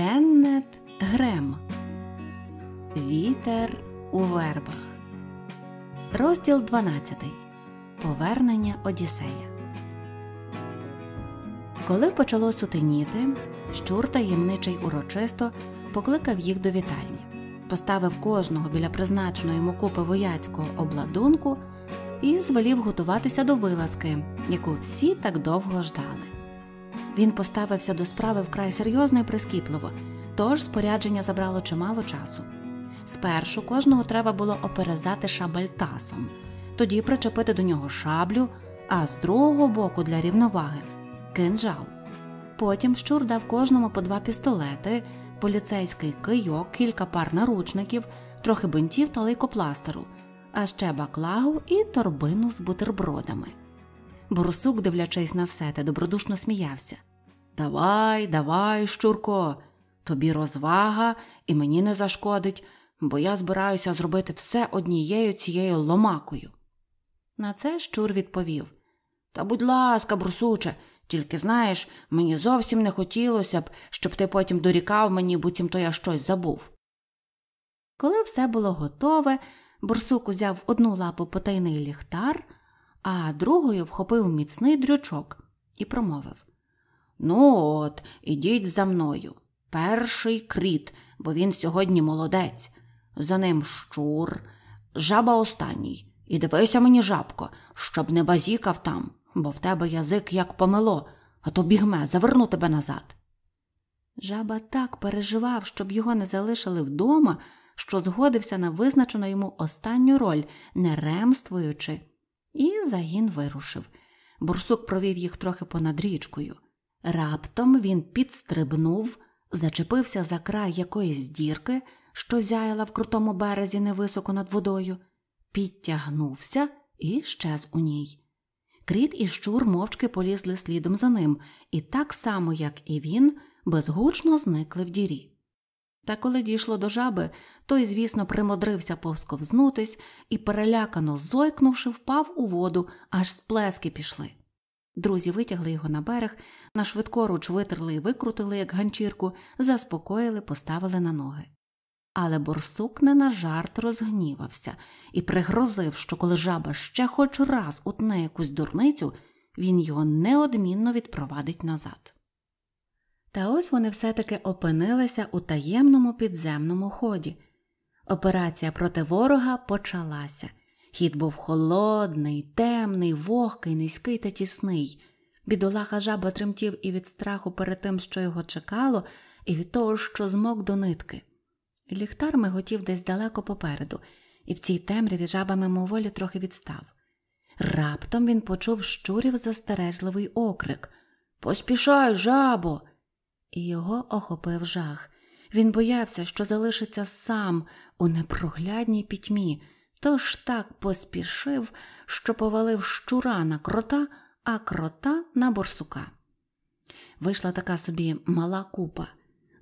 Кеннет Грем Вітер у вербах. Розділ 12. Повернення Одіссея. Коли почало сутеніти, щур таємничий урочисто покликав їх до вітальні, поставив кожного біля призначеної йому купи вояцького обладунку і звелів готуватися до вилазки, яку всі так довго ждали. Він поставився до справи вкрай серйозно і прискіпливо, тож спорядження забрало чимало часу. Спершу кожного треба було оперезати шабельтасом, тоді причепити до нього шаблю, а з другого боку для рівноваги кинджал. Потім щур дав кожному по два пістолети, поліцейський кийок, кілька пар наручників, трохи бинтів та лейкопластеру, а ще баклагу і торбину з бутербродами. Борсук, дивлячись на все те, добродушно сміявся. Давай, давай, Щурко, тобі розвага і мені не зашкодить, бо я збираюся зробити все однією цією ломакою. На це щур відповів Та, будь ласка, брусуче, тільки знаєш, мені зовсім не хотілося б, щоб ти потім дорікав мені, буцімто я щось забув. Коли все було готове, борсук узяв одну лапу потайний ліхтар а другою вхопив міцний дрючок і промовив Ну, от, ідіть за мною. Перший кріт, бо він сьогодні молодець. За ним щур, жаба останній. І дивися мені, жабко, щоб не базікав там, бо в тебе язик як помило, а то бігме, заверну тебе назад. Жаба так переживав, щоб його не залишили вдома, що згодився на визначену йому останню роль, не ремствуючи, і загін вирушив. Бурсук провів їх трохи понад річкою. Раптом він підстрибнув, зачепився за край якоїсь дірки, що зяяла в крутому березі невисоко над водою, підтягнувся і щез у ній. Кріт і щур мовчки полізли слідом за ним, і так само, як і він, безгучно зникли в дірі. Та коли дійшло до жаби, той, звісно, примудрився повсковзнутись і, перелякано зойкнувши, впав у воду, аж сплески пішли. Друзі витягли його на берег, на швидкоруч витерли і викрутили, як ганчірку, заспокоїли, поставили на ноги. Але борсук не на жарт розгнівався і пригрозив, що коли жаба ще хоч раз утне якусь дурницю, він його неодмінно відпровадить назад. Та ось вони все-таки опинилися у таємному підземному ході. Операція проти ворога почалася. Хід був холодний, темний, вогкий, низький та тісний. Бідолаха жаба тремтів і від страху перед тим, що його чекало, і від того, що змок до нитки. Ліхтар миготів десь далеко попереду, і в цій темряві жаба мимоволі трохи відстав. Раптом він почув щурів застережливий окрик Поспішай, жабо! І Його охопив жах. Він боявся, що залишиться сам у непроглядній пітьмі, тож так поспішив, що повалив щура на крота, а крота на борсука. Вийшла така собі мала купа.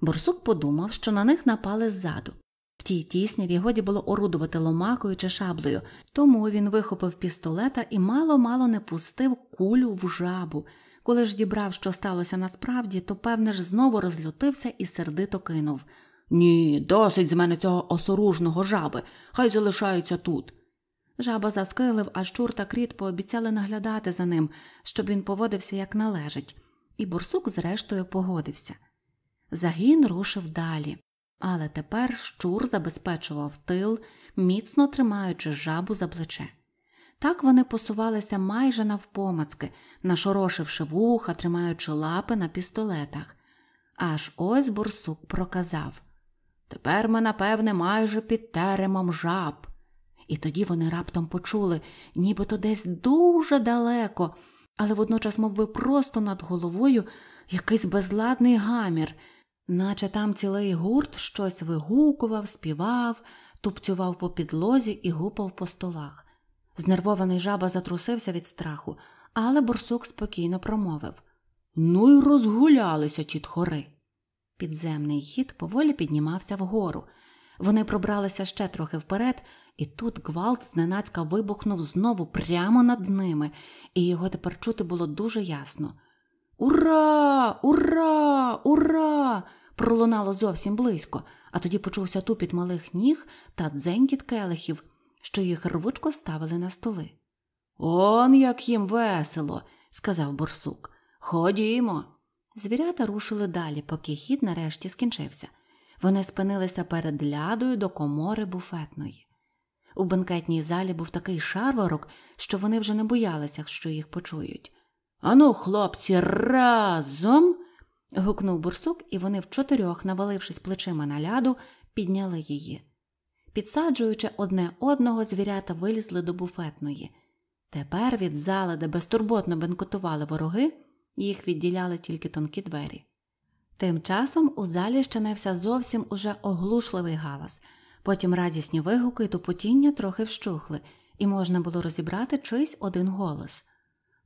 Борсук подумав, що на них напали ззаду. В тій тісняві годі було орудувати ломакою чи шаблею, тому він вихопив пістолета і мало мало не пустив кулю в жабу. Коли ж дібрав, що сталося насправді, то, певне ж, знову розлютився і сердито кинув Ні, досить з мене цього осоружного жаби, хай залишається тут. Жаба заскилив, а щур та кріт пообіцяли наглядати за ним, щоб він поводився як належить, і бурсук, зрештою, погодився. Загін рушив далі, але тепер щур забезпечував тил, міцно тримаючи жабу за плече. Так вони посувалися майже навпомацки, нашорошивши вуха, тримаючи лапи на пістолетах. Аж ось бурсук проказав Тепер ми, напевне, майже під теремом жаб. І тоді вони раптом почули, нібито десь дуже далеко, але водночас, мов би, просто над головою якийсь безладний гамір, наче там цілий гурт щось вигукував, співав, тупцював по підлозі і гупав по столах. Знервований жаба затрусився від страху, але борсук спокійно промовив Ну й розгулялися ті тхори. Підземний хід поволі піднімався вгору. Вони пробралися ще трохи вперед, і тут гвалт зненацька вибухнув знову прямо над ними, і його тепер чути було дуже ясно. Ура! Ура! Ура! пролунало зовсім близько, а тоді почувся тупіт малих ніг та дзенькіт келихів, що їх рвучко ставили на столи. Он як їм весело, сказав борсук. Ходімо. Звірята рушили далі, поки хід нарешті скінчився. Вони спинилися перед лядою до комори буфетної. У банкетній залі був такий шарварок, що вони вже не боялися, що їх почують. Ану, хлопці, разом. гукнув бурсук, і вони вчотирьох, навалившись плечима на ляду, підняли її. Підсаджуючи одне одного, звірята вилізли до буфетної. Тепер від зали, де безтурботно бенкотували вороги, їх відділяли тільки тонкі двері. Тим часом у залі щинився зовсім уже оглушливий галас, потім радісні вигуки і тупотіння трохи вщухли, і можна було розібрати чийсь один голос.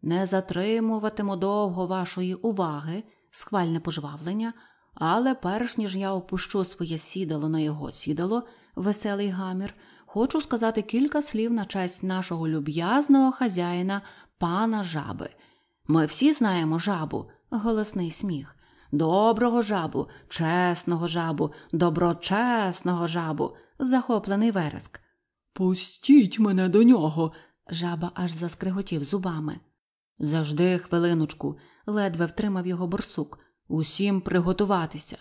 Не затримуватиму довго вашої уваги, схвальне пожвавлення, але перш ніж я опущу своє сідало на його сідало веселий гамір, хочу сказати кілька слів на честь нашого люб'язного хазяїна, пана жаби. Ми всі знаємо жабу, голосний сміх. Доброго жабу, чесного жабу, доброчесного жабу, захоплений вереск. Пустіть мене до нього. Жаба аж заскриготів зубами. Завжди хвилиночку, ледве втримав його борсук. Усім приготуватися.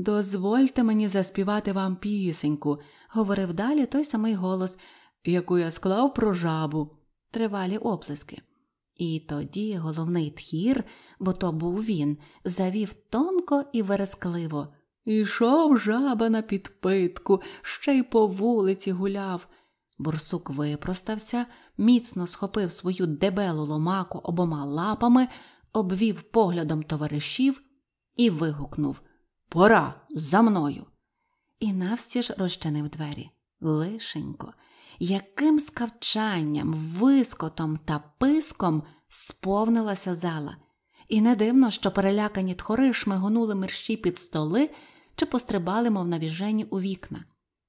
Дозвольте мені заспівати вам пісеньку, говорив далі той самий голос, яку я склав про жабу, тривалі оплески. І тоді головний тхір, бо то був він, завів тонко і верескливо. Ішов жаба на підпитку, ще й по вулиці гуляв. Бурсук випростався, міцно схопив свою дебелу ломаку обома лапами, обвів поглядом товаришів і вигукнув Пора за мною. І навстіж розчинив двері. Лишенько, яким скавчанням, вискотом та писком сповнилася зала, і не дивно, що перелякані тхори шмигонули мерщі під столи чи пострибали, мов навіжені у вікна.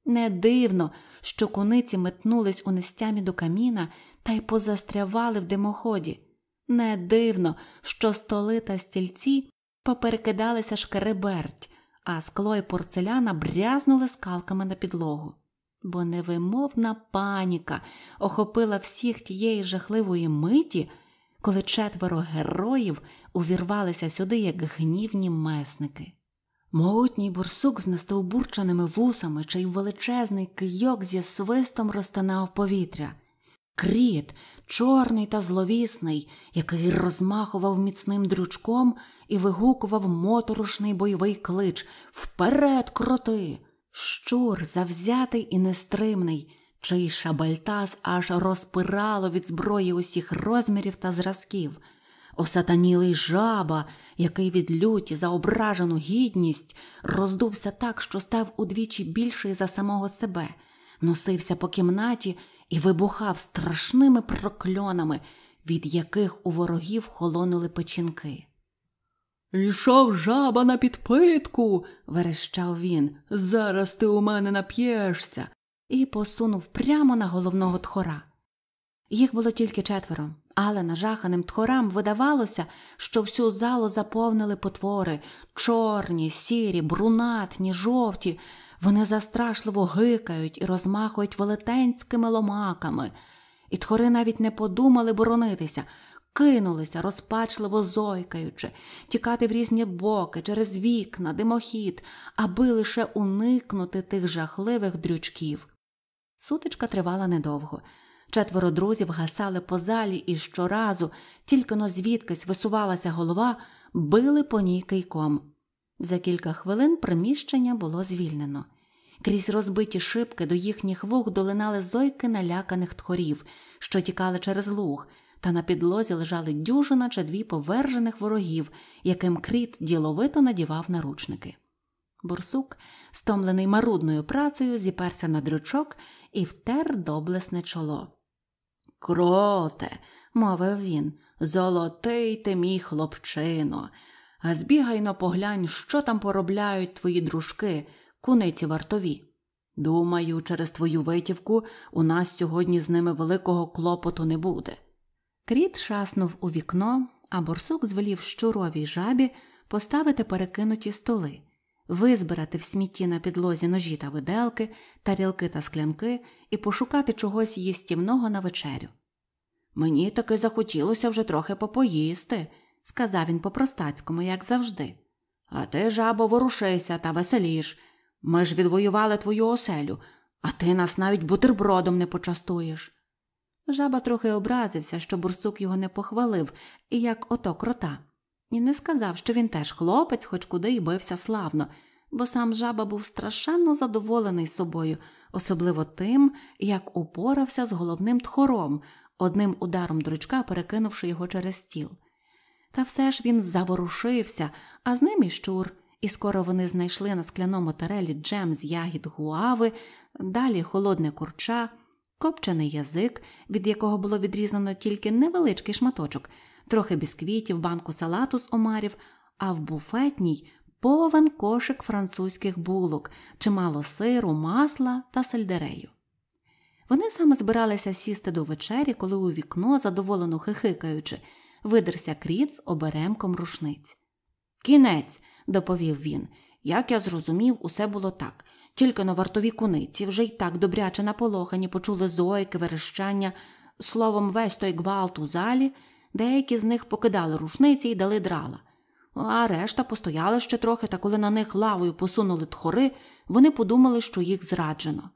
Не дивно, що куниці метнулись у нестямі до каміна та й позастрявали в димоході. Не дивно, що столи та стільці поперекидалися шкереберть, а скло і порцеляна брязнули скалками на підлогу. Бо невимовна паніка охопила всіх тієї жахливої миті, коли четверо героїв увірвалися сюди, як гнівні месники. Могутній бурсук з настовбурченими вусами, чий величезний кийок зі свистом розтанав повітря кріт, чорний та зловісний, який розмахував міцним дрючком і вигукував моторошний бойовий клич Вперед, кроти! Щур завзятий і нестримний, чий шабальтас аж розпирало від зброї усіх розмірів та зразків. Осатанілий жаба, який від люті за ображену гідність роздувся так, що став удвічі більший за самого себе, носився по кімнаті і вибухав страшними прокльонами, від яких у ворогів холонули печінки. Ішов жаба на підпитку, верещав він. Зараз ти у мене нап'єшся, і посунув прямо на головного тхора. Їх було тільки четверо, але нажаханим тхорам видавалося, що всю залу заповнили потвори чорні, сірі, брунатні, жовті. Вони застрашливо гикають і розмахують велетенськими ломаками, і тхори навіть не подумали боронитися, кинулися, розпачливо зойкаючи, тікати в різні боки, через вікна, димохід, аби лише уникнути тих жахливих дрючків. Сутичка тривала недовго. Четверо друзів гасали по залі і щоразу, тільки но звідкись висувалася голова, били по ній кийком. За кілька хвилин приміщення було звільнено. Крізь розбиті шибки до їхніх вух долинали зойки наляканих тхорів, що тікали через луг, та на підлозі лежали дюжина чи дві повержених ворогів, яким кріт діловито надівав наручники. Борсук, стомлений марудною працею, зіперся на дрючок і втер доблесне чоло. Кроте, мовив він, золотий ти мій хлопчино. А збігайно поглянь, що там поробляють твої дружки, куниці вартові. Думаю, через твою витівку у нас сьогодні з ними великого клопоту не буде. Кріт шаснув у вікно, а борсук звелів щуровій жабі поставити перекинуті столи, визбирати в смітті на підлозі ножі та виделки, тарілки та склянки і пошукати чогось їстівного на вечерю. Мені таки захотілося вже трохи попоїсти сказав він по простацькому, як завжди. А ти, жабо, ворушися та веселіш. Ми ж відвоювали твою оселю, а ти нас навіть бутербродом не почастуєш. Жаба трохи образився, що бурсук його не похвалив, як ото крота, і не сказав, що він теж хлопець, хоч куди й бився славно, бо сам жаба був страшенно задоволений собою, особливо тим, як упорався з головним тхором, одним ударом дрючка перекинувши його через стіл. Та все ж він заворушився, а з ним і щур. І скоро вони знайшли на скляному тарелі джем з ягід гуави, далі холодне курча, копчений язик, від якого було відрізано тільки невеличкий шматочок, трохи бісквітів, банку салату з омарів, а в буфетній повен кошик французьких булок, чимало сиру, масла та сельдерею. Вони саме збиралися сісти до вечері, коли у вікно, задоволено хихикаючи, видерся кріц оберемком рушниць. Кінець, доповів він. Як я зрозумів, усе було так. Тільки на вартові куниці, вже й так добряче наполохані, почули зойки, верещання, словом, весь той гвалт у залі, деякі з них покидали рушниці і дали драла. А решта постояли ще трохи, та коли на них лавою посунули тхори, вони подумали, що їх зраджено.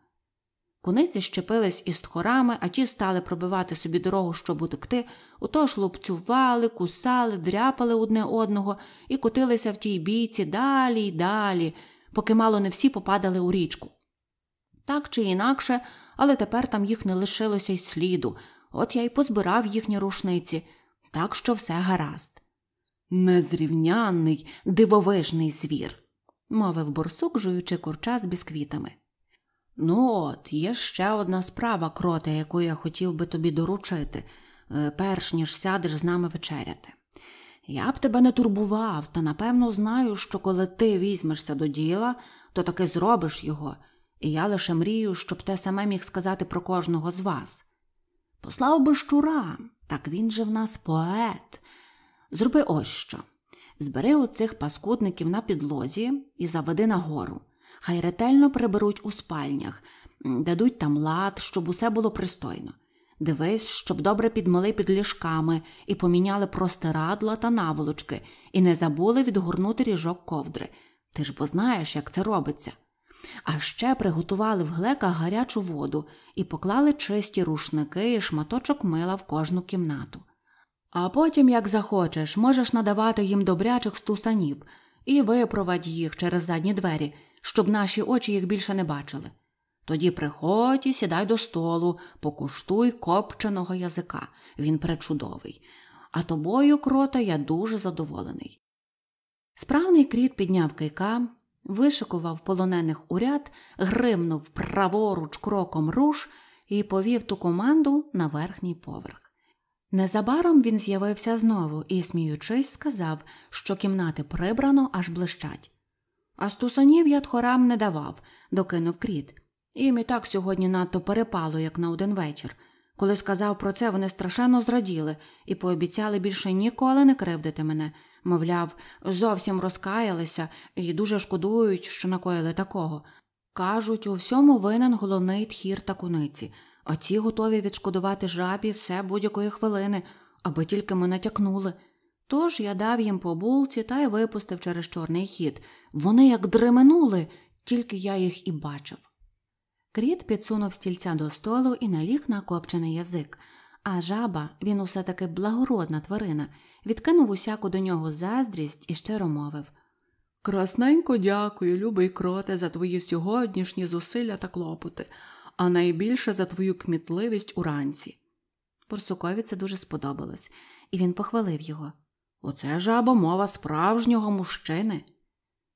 Куниці щепились із тхорами, а ті стали пробивати собі дорогу, щоб утекти, отож лупцювали, кусали, дряпали одне одного і котилися в тій бійці далі й далі, поки мало не всі попадали у річку. Так чи інакше, але тепер там їх не лишилося й сліду. От я й позбирав їхні рушниці, так що все гаразд. Незрівнянний, дивовижний звір, мовив борсук, жуючи курча з бісквітами. Ну от, є ще одна справа, кроте, яку я хотів би тобі доручити, е, перш ніж сядеш з нами вечеряти. Я б тебе не турбував, та напевно знаю, що коли ти візьмешся до діла, то таки зробиш його, і я лише мрію, щоб те саме міг сказати про кожного з вас. Послав би щура, так він же в нас поет. Зроби ось що. Збери оцих паскудників на підлозі і заведи нагору хай ретельно приберуть у спальнях, дадуть там лад, щоб усе було пристойно. Дивись, щоб добре підмили під ліжками і поміняли простирадла та наволочки, і не забули відгорнути ріжок ковдри. Ти ж бо знаєш, як це робиться. А ще приготували в глеках гарячу воду і поклали чисті рушники і шматочок мила в кожну кімнату. А потім, як захочеш, можеш надавати їм добрячих стусанів і випровадь їх через задні двері, щоб наші очі їх більше не бачили. Тоді приходь і сідай до столу, покуштуй копченого язика, він пречудовий. А тобою, крота, я дуже задоволений. Справний кріт підняв кийка, вишикував полонених у ряд, гримнув праворуч кроком руш і повів ту команду на верхній поверх. Незабаром він з'явився знову і, сміючись, сказав, що кімнати прибрано аж блищать. А стусанів я тхорам не давав, докинув кріт. Їм і так сьогодні надто перепало, як на один вечір. Коли сказав про це, вони страшенно зраділи і пообіцяли більше ніколи не кривдити мене. Мовляв, зовсім розкаялися і дуже шкодують, що накоїли такого. Кажуть, у всьому винен головний тхір та куниці, а ці готові відшкодувати жабі все будь-якої хвилини, аби тільки ми натякнули. Тож я дав їм по булці та й випустив через чорний хід. Вони як дременули, тільки я їх і бачив. Кріт підсунув стільця до столу і наліг на копчений язик, а жаба, він усе таки благородна тварина, відкинув усяку до нього заздрість і щиро мовив Красненько дякую, любий кроте, за твої сьогоднішні зусилля та клопоти, а найбільше за твою кмітливість уранці. Бурсукові це дуже сподобалось, і він похвалив його. Оце жаба мова справжнього мужчини.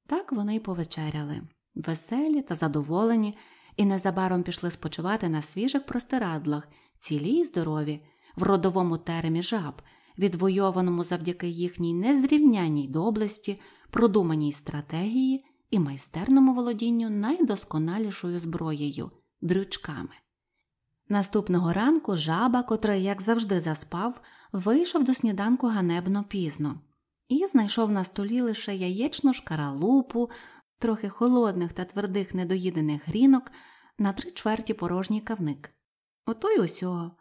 Так вони й повечеряли, веселі та задоволені, і незабаром пішли спочивати на свіжих простирадлах, цілі й здорові, в родовому теремі жаб, відвойованому завдяки їхній незрівняній доблесті, продуманій стратегії і майстерному володінню найдосконалішою зброєю дрючками. Наступного ранку жаба, котрий, як завжди, заспав, вийшов до сніданку ганебно пізно і знайшов на столі лише яєчну шкаралупу, трохи холодних та твердих недоїдених грінок на три чверті порожній кавник. Ото й усього.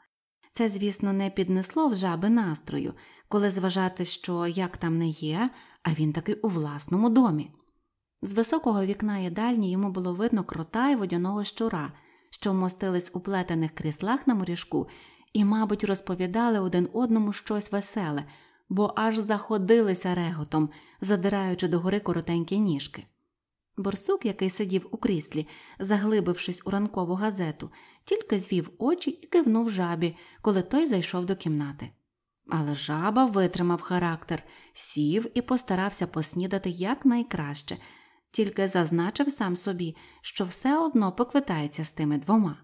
Це, звісно, не піднесло в жаби настрою, коли зважати, що як там не є, а він таки у власному домі. З високого вікна їдальні йому було видно крота й водяного щура, що вмостились у плетених кріслах на морішку і, мабуть, розповідали один одному щось веселе, бо аж заходилися реготом, задираючи догори коротенькі ніжки. Борсук, який сидів у кріслі, заглибившись у ранкову газету, тільки звів очі і кивнув жабі, коли той зайшов до кімнати. Але жаба витримав характер, сів і постарався поснідати якнайкраще, тільки зазначив сам собі, що все одно поквитається з тими двома.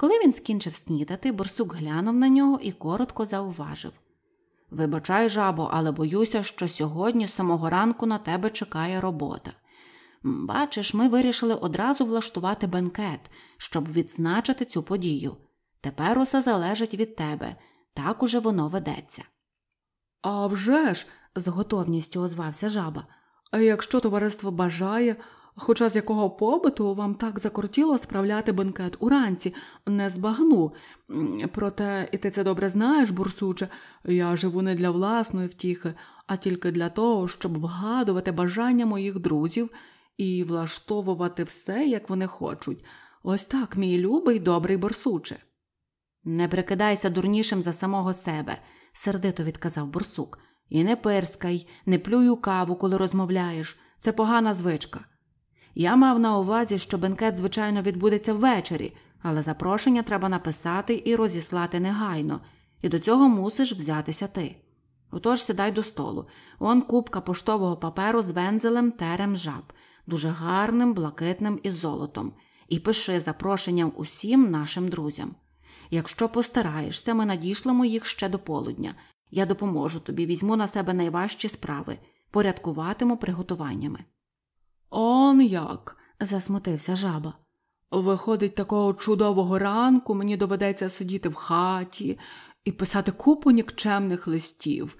Коли він скінчив снідати, борсук глянув на нього і коротко зауважив Вибачай, жабо, але боюся, що сьогодні з самого ранку на тебе чекає робота. Бачиш, ми вирішили одразу влаштувати бенкет, щоб відзначити цю подію. Тепер усе залежить від тебе, так уже воно ведеться. «А вже ж!» – з готовністю озвався жаба. А якщо товариство бажає, Хоча з якого побиту вам так закортіло справляти бенкет уранці, не збагну. Проте, і ти це добре знаєш, бурсуче, я живу не для власної втіхи, а тільки для того, щоб вгадувати бажання моїх друзів і влаштовувати все, як вони хочуть. Ось так, мій любий, добрий борсуче. Не прикидайся дурнішим за самого себе, сердито відказав борсук. І не пирскай, не плюй у каву, коли розмовляєш. Це погана звичка. Я мав на увазі, що бенкет, звичайно, відбудеться ввечері, але запрошення треба написати і розіслати негайно, і до цього мусиш взятися ти. Отож сідай до столу. Он кубка поштового паперу з вензелем терем жаб, дуже гарним, блакитним і золотом, і пиши запрошенням усім нашим друзям. Якщо постараєшся, ми надішлемо їх ще до полудня. Я допоможу тобі, візьму на себе найважчі справи, порядкуватиму приготуваннями. Он як? засмутився жаба. Виходить, такого чудового ранку мені доведеться сидіти в хаті і писати купу нікчемних листів,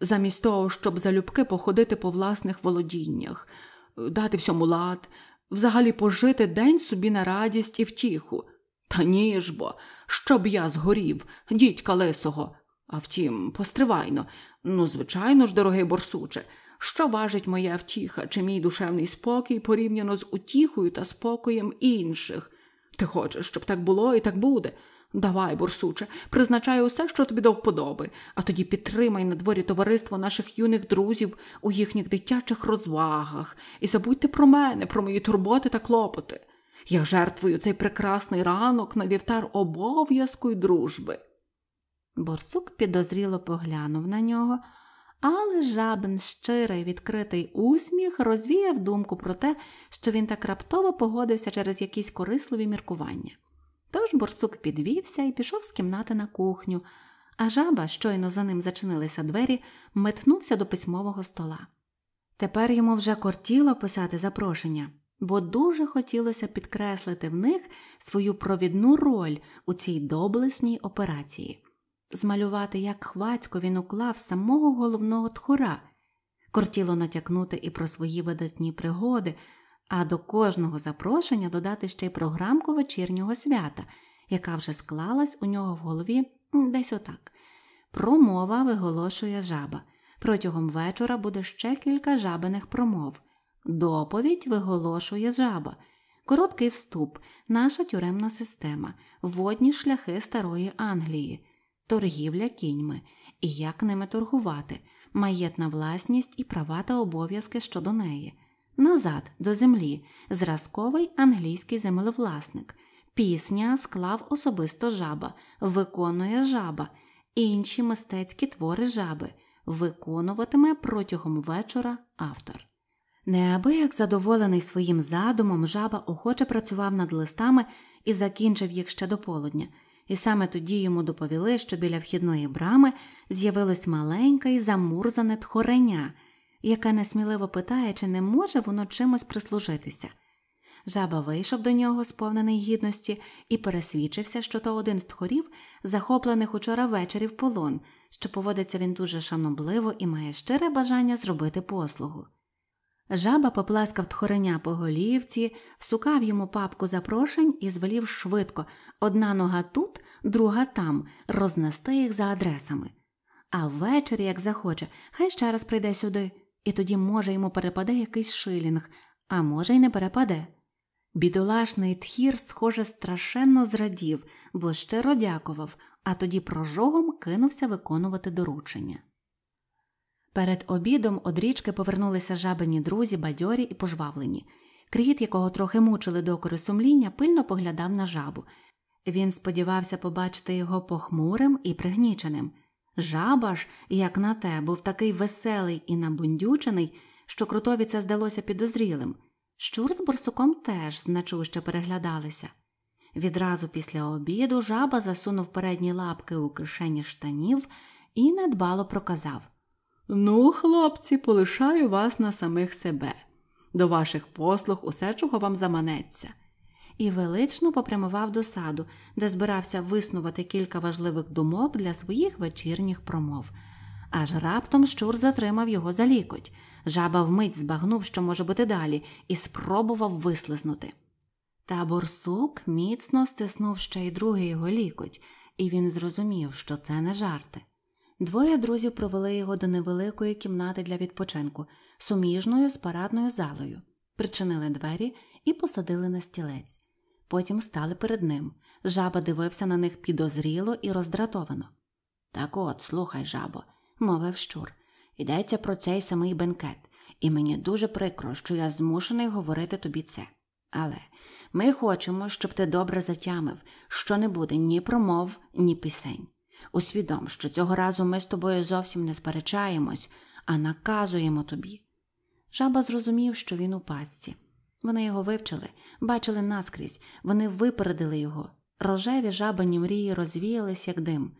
замість того, щоб залюбки походити по власних володіннях, дати всьому лад, взагалі пожити день собі на радість і втіху. Та ні ж бо, щоб я згорів, дідька лисого. А втім, постривайно. Ну, звичайно ж, дорогий борсуче що важить моя втіха чи мій душевний спокій порівняно з утіхою та спокоєм інших. Ти хочеш, щоб так було і так буде. Давай, борсуче, призначай усе, що тобі до вподоби, а тоді підтримай на дворі товариство наших юних друзів у їхніх дитячих розвагах і забудьте про мене, про мої турботи та клопоти. Я жертвую цей прекрасний ранок на вівтар обов'язку й дружби. Борсук підозріло поглянув на нього але жабин щирий відкритий усміх розвіяв думку про те, що він так раптово погодився через якісь корисливі міркування. Тож борсук підвівся і пішов з кімнати на кухню, а жаба, щойно за ним зачинилися двері, метнувся до письмового стола. Тепер йому вже кортіло писати запрошення, бо дуже хотілося підкреслити в них свою провідну роль у цій доблесній операції змалювати, як хвацько він уклав самого головного тхора, кортіло натякнути і про свої видатні пригоди, а до кожного запрошення додати ще й програмку вечірнього свята, яка вже склалась у нього в голові десь отак. Промова виголошує жаба. Протягом вечора буде ще кілька жабиних промов. Доповідь виголошує жаба. Короткий вступ, наша тюремна система, водні шляхи старої Англії торгівля кіньми і як ними торгувати, маєтна власність і права та обов'язки щодо неї, назад до землі, зразковий англійський землевласник, пісня склав особисто жаба, виконує жаба, інші мистецькі твори жаби, виконуватиме протягом вечора автор. Неабияк задоволений своїм задумом, жаба охоче працював над листами і закінчив їх ще до полудня і саме тоді йому доповіли, що біля вхідної брами з'явилось маленьке і замурзане тхореня, яке несміливо питає, чи не може воно чимось прислужитися. Жаба вийшов до нього, сповнений гідності, і пересвідчився, що то один з тхорів, захоплених учора ввечері в полон, що поводиться він дуже шанобливо і має щире бажання зробити послугу. Жаба попласкав тхореня по голівці, всукав йому папку запрошень і звелів швидко одна нога тут, друга там, рознести їх за адресами. А ввечері, як захоче, хай ще раз прийде сюди, і тоді, може, йому перепаде якийсь шилінг, а може, й не перепаде. Бідолашний тхір, схоже, страшенно зрадів, бо щиро дякував, а тоді прожогом кинувся виконувати доручення. Перед обідом од річки повернулися жабані друзі, бадьорі і пожвавлені. Кріт, якого трохи мучили докори сумління, пильно поглядав на жабу. Він сподівався побачити його похмурим і пригніченим. Жаба ж, як на те, був такий веселий і набундючений, що крутові це здалося підозрілим. Щур з бурсуком теж значуще переглядалися. Відразу після обіду жаба засунув передні лапки у кишені штанів і недбало проказав Ну, хлопці, полишаю вас на самих себе, до ваших послуг усе, чого вам заманеться. І велично попрямував до саду, де збирався виснувати кілька важливих думок для своїх вечірніх промов. Аж раптом щур затримав його за лікоть. Жаба вмить збагнув, що може бути далі, і спробував вислизнути. Та борсук міцно стиснув ще й другий його лікоть, і він зрозумів, що це не жарти. Двоє друзів провели його до невеликої кімнати для відпочинку, суміжною з парадною залою, причинили двері і посадили на стілець. Потім стали перед ним. Жаба дивився на них підозріло і роздратовано. Так от, слухай, жабо, мовив щур, йдеться про цей самий бенкет, і мені дуже прикро, що я змушений говорити тобі це. Але ми хочемо, щоб ти добре затямив, що не буде ні промов, ні пісень. Усвідом, що цього разу ми з тобою зовсім не сперечаємось, а наказуємо тобі. Жаба зрозумів, що він у пастці. Вони його вивчили, бачили наскрізь, вони випередили його. Рожеві жабані мрії розвіялись, як дим.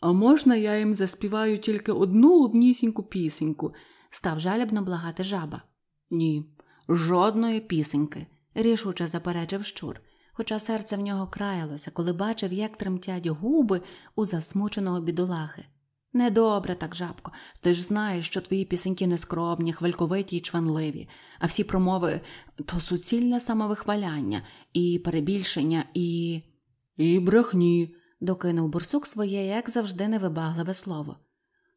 А можна я їм заспіваю тільки одну однісіньку пісеньку? став жалібно благати жаба. Ні, жодної пісеньки, рішуче заперечив щур хоча серце в нього краялося, коли бачив, як тремтять губи у засмученого бідолахи. Недобре так, жабко, ти ж знаєш, що твої пісеньки нескромні, хвальковиті й чванливі, а всі промови то суцільне самовихваляння, і перебільшення, і. і брехні, докинув бурсук своє, як завжди, невибагливе слово.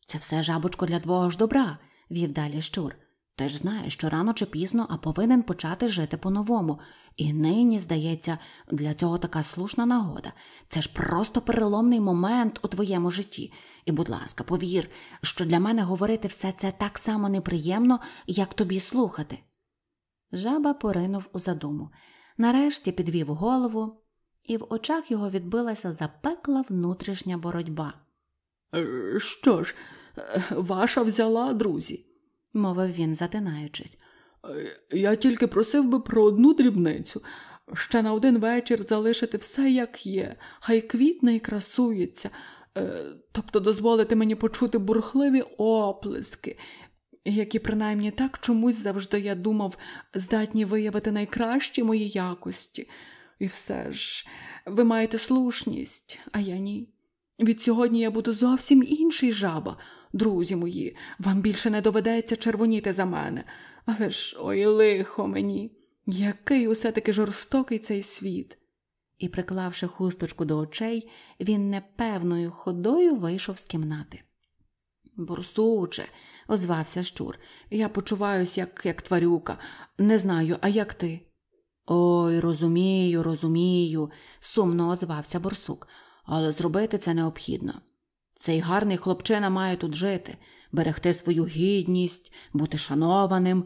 Це все жабочко для твого ж добра, вів далі щур. Ти ж знаєш, що рано чи пізно, а повинен почати жити по-новому. І нині, здається, для цього така слушна нагода. Це ж просто переломний момент у твоєму житті. І, будь ласка, повір, що для мене говорити все це так само неприємно, як тобі слухати. Жаба поринув у задуму. Нарешті підвів голову, і в очах його відбилася запекла внутрішня боротьба. Е, що ж, е, ваша взяла, друзі? мовив він, затинаючись. «Е, я тільки просив би про одну дрібницю. Ще на один вечір залишити все, як є, хай квітне і красується, е, тобто дозволити мені почути бурхливі оплески, які, принаймні, так чомусь завжди я думав, здатні виявити найкращі мої якості. І все ж, ви маєте слушність, а я ні. Від сьогодні я буду зовсім інший жаба друзі мої, вам більше не доведеться червоніти за мене. Але ж ой лихо мені, який усе таки жорстокий цей світ. І, приклавши хусточку до очей, він непевною ходою вийшов з кімнати. Борсуче, озвався Щур, я почуваюся, як, як тварюка. Не знаю, а як ти? Ой, розумію, розумію, сумно озвався борсук, але зробити це необхідно. Цей гарний хлопчина має тут жити, берегти свою гідність, бути шанованим.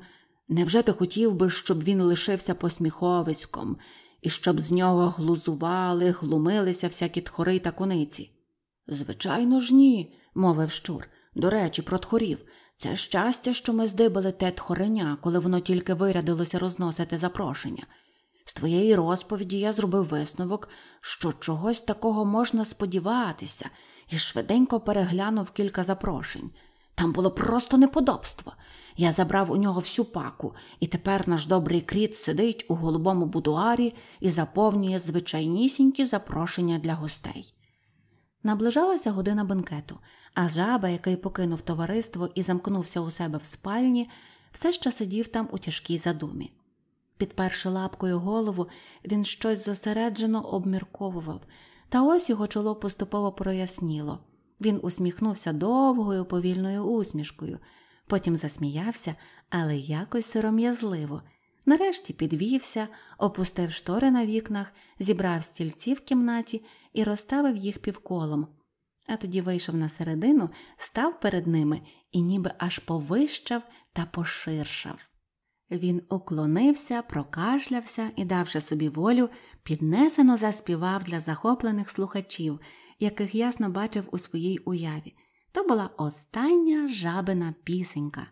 Невже ти хотів би, щоб він лишився посміховиськом і щоб з нього глузували, глумилися всякі тхори та куниці? Звичайно ж, ні, мовив щур. До речі, про тхорів. Це щастя, що ми здибали те тхореня, коли воно тільки вирядилося розносити запрошення. З твоєї розповіді я зробив висновок, що чогось такого можна сподіватися і швиденько переглянув кілька запрошень. Там було просто неподобство. Я забрав у нього всю паку, і тепер наш добрий кріт сидить у голубому будуарі і заповнює звичайнісінькі запрошення для гостей. Наближалася година бенкету, а жаба, який покинув товариство і замкнувся у себе в спальні, все ще сидів там у тяжкій задумі. Підперши лапкою голову, він щось зосереджено обмірковував. Та ось його чоло поступово проясніло. Він усміхнувся довгою повільною усмішкою, потім засміявся, але якось сором'язливо. Нарешті підвівся, опустив штори на вікнах, зібрав стільці в кімнаті і розставив їх півколом. А тоді вийшов на середину, став перед ними і ніби аж повищав та поширшав. Він уклонився, прокашлявся і, давши собі волю, піднесено заспівав для захоплених слухачів, яких ясно бачив у своїй уяві. То була остання жабина пісенька.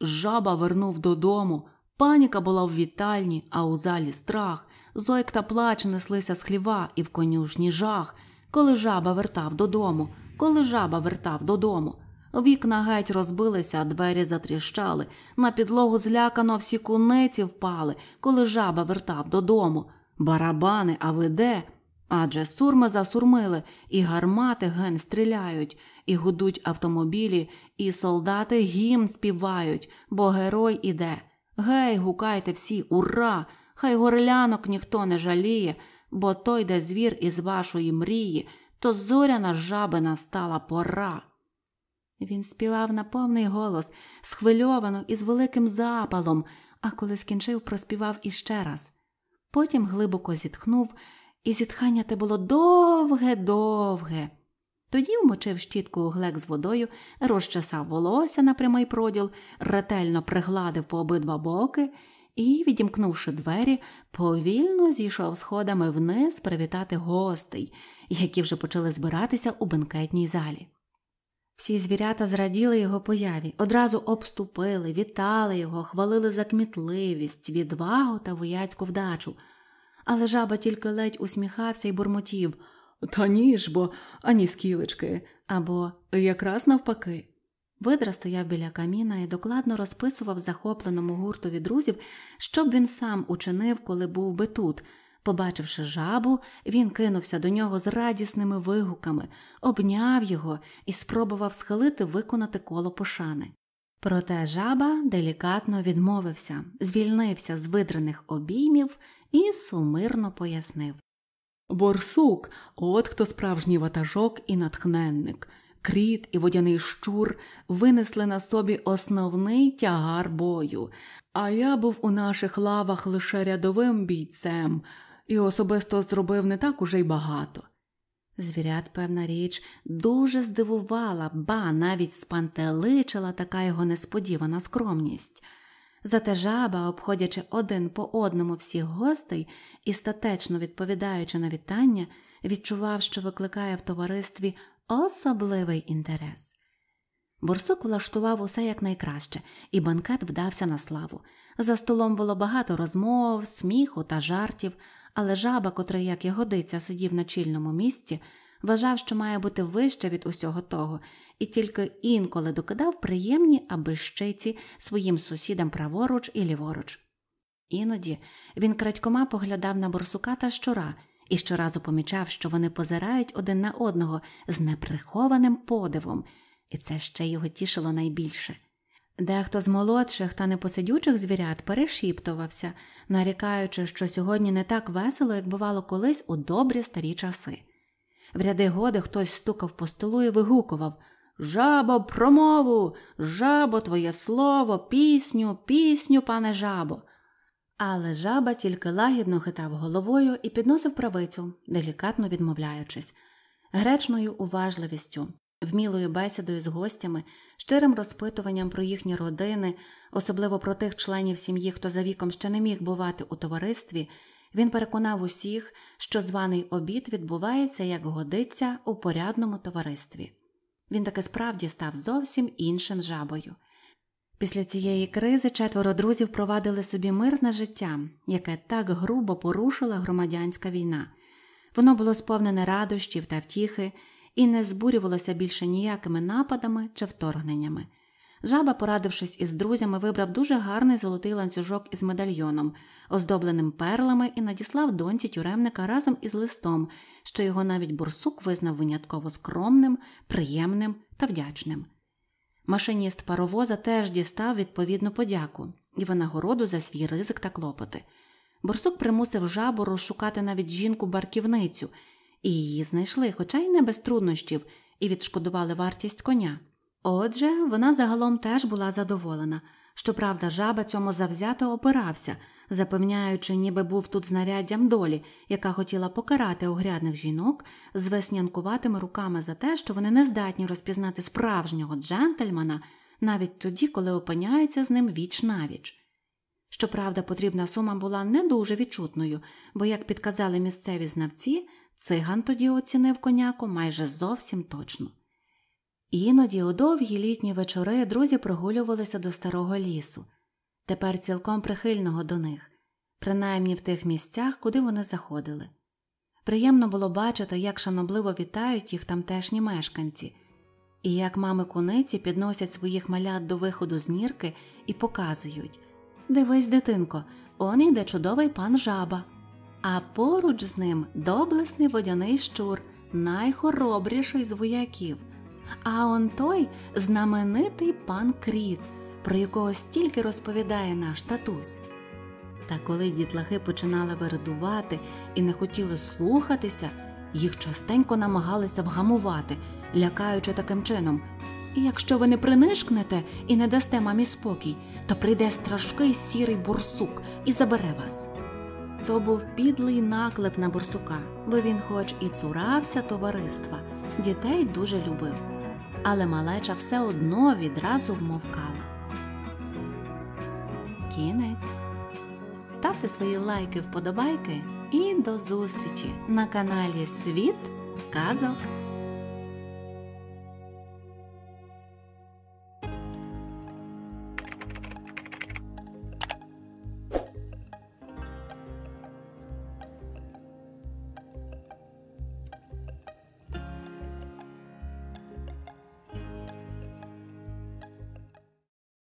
Жаба вернув додому. Паніка була в вітальні, а у залі страх. Зойк та плач неслися з хліва і в конюшні жах. Коли жаба вертав додому, коли жаба вертав додому. Вікна геть розбилися, двері затріщали. На підлогу злякано всі куниці впали, коли жаба вертав додому. Барабани, а ви де? Адже сурми засурмили, і гармати ген стріляють, і гудуть автомобілі, і солдати гімн співають, бо герой іде. Гей, гукайте всі, ура! Хай горлянок ніхто не жаліє, бо той де звір із вашої мрії, то зоряна жабина стала пора. Він співав на повний голос, схвильовано і з великим запалом, а коли скінчив, проспівав іще раз. Потім глибоко зітхнув, і зітхання те було довге, довге. Тоді вмочив щітку углек з водою, розчесав волосся на прямий проділ, ретельно пригладив по обидва боки і, відімкнувши двері, повільно зійшов сходами вниз привітати гостей, які вже почали збиратися у бенкетній залі. Всі звірята зраділи його появі, одразу обступили, вітали його, хвалили за кмітливість, відвагу та вояцьку вдачу. Але жаба тільки ледь усміхався і бурмотів Та ні ж бо ані скілечки, або якраз навпаки. Видра стояв біля каміна і докладно розписував захопленому гуртові друзів, що б він сам учинив, коли був би тут, Побачивши жабу, він кинувся до нього з радісними вигуками, обняв його і спробував схилити виконати коло пошани. Проте жаба делікатно відмовився, звільнився з видрених обіймів і сумирно пояснив Борсук, от хто справжній ватажок і натхненник. Кріт і водяний щур винесли на собі основний тягар бою, а я був у наших лавах лише рядовим бійцем і особисто зробив не так уже й багато. Звірят, певна річ, дуже здивувала, ба навіть спантеличила така його несподівана скромність. Зате жаба, обходячи один по одному всіх гостей і статечно відповідаючи на вітання, відчував, що викликає в товаристві особливий інтерес. Борсук влаштував усе якнайкраще, і банкет вдався на славу. За столом було багато розмов, сміху та жартів, але жаба, котрий, як і годиться, сидів на чільному місці, вважав, що має бути вище від усього того, і тільки інколи докидав приємні аби щиці своїм сусідам праворуч і ліворуч. Іноді він крадькома поглядав на борсука та щура і щоразу помічав, що вони позирають один на одного з неприхованим подивом, і це ще його тішило найбільше. Дехто з молодших та непосидючих звірят перешіптувався, нарікаючи, що сьогодні не так весело, як бувало колись у добрі старі часи. В ряди годи хтось стукав по столу і вигукував Жабо, промову, жабо, твоє слово, пісню, пісню, пане жабо. Але жаба тільки лагідно хитав головою і підносив правицю, делікатно відмовляючись, гречною уважливістю, вмілою бесідою з гостями, щирим розпитуванням про їхні родини, особливо про тих членів сім'ї, хто за віком ще не міг бувати у товаристві, він переконав усіх, що званий обід відбувається, як годиться, у порядному товаристві. Він таки справді став зовсім іншим жабою. Після цієї кризи четверо друзів провадили собі мирне життя, яке так грубо порушила громадянська війна. Воно було сповнене радощів та втіхи, і не збурювалося більше ніякими нападами чи вторгненнями. Жаба, порадившись із друзями, вибрав дуже гарний золотий ланцюжок із медальйоном, оздобленим перлами, і надіслав доньці тюремника разом із листом, що його навіть бурсук визнав винятково скромним, приємним та вдячним. Машиніст паровоза теж дістав відповідну подяку і винагороду за свій ризик та клопоти. Борсук примусив жабу розшукати навіть жінку-барківницю, і її знайшли, хоча й не без труднощів, і відшкодували вартість коня. Отже, вона загалом теж була задоволена. Щоправда, жаба цьому завзято опирався, запевняючи, ніби був тут знаряддям долі, яка хотіла покарати огрядних жінок з веснянкуватими руками за те, що вони не здатні розпізнати справжнього джентльмена навіть тоді, коли опиняються з ним віч навіч. Щоправда, потрібна сума була не дуже відчутною, бо, як підказали місцеві знавці, Циган тоді оцінив коняку майже зовсім точно. Іноді у довгі літні вечори друзі прогулювалися до старого лісу, тепер цілком прихильного до них, принаймні в тих місцях, куди вони заходили. Приємно було бачити, як шанобливо вітають їх тамтешні мешканці, і як мами куниці підносять своїх малят до виходу з нірки і показують Дивись, дитинко, он йде чудовий пан жаба а поруч з ним доблесний водяний щур, найхоробріший з вояків. А он той знаменитий пан Кріт, про якого стільки розповідає наш татусь. Та коли дітлахи починали вирадувати і не хотіли слухатися, їх частенько намагалися вгамувати, лякаючи таким чином. якщо ви не принишкнете і не дасте мамі спокій, то прийде страшкий сірий бурсук і забере вас. То був підлий наклеп на Бурсука, бо він, хоч і цурався товариства, дітей дуже любив. Але малеча все одно відразу вмовкала. Кінець. Ставте свої лайки вподобайки і до зустрічі на каналі Світ Казок.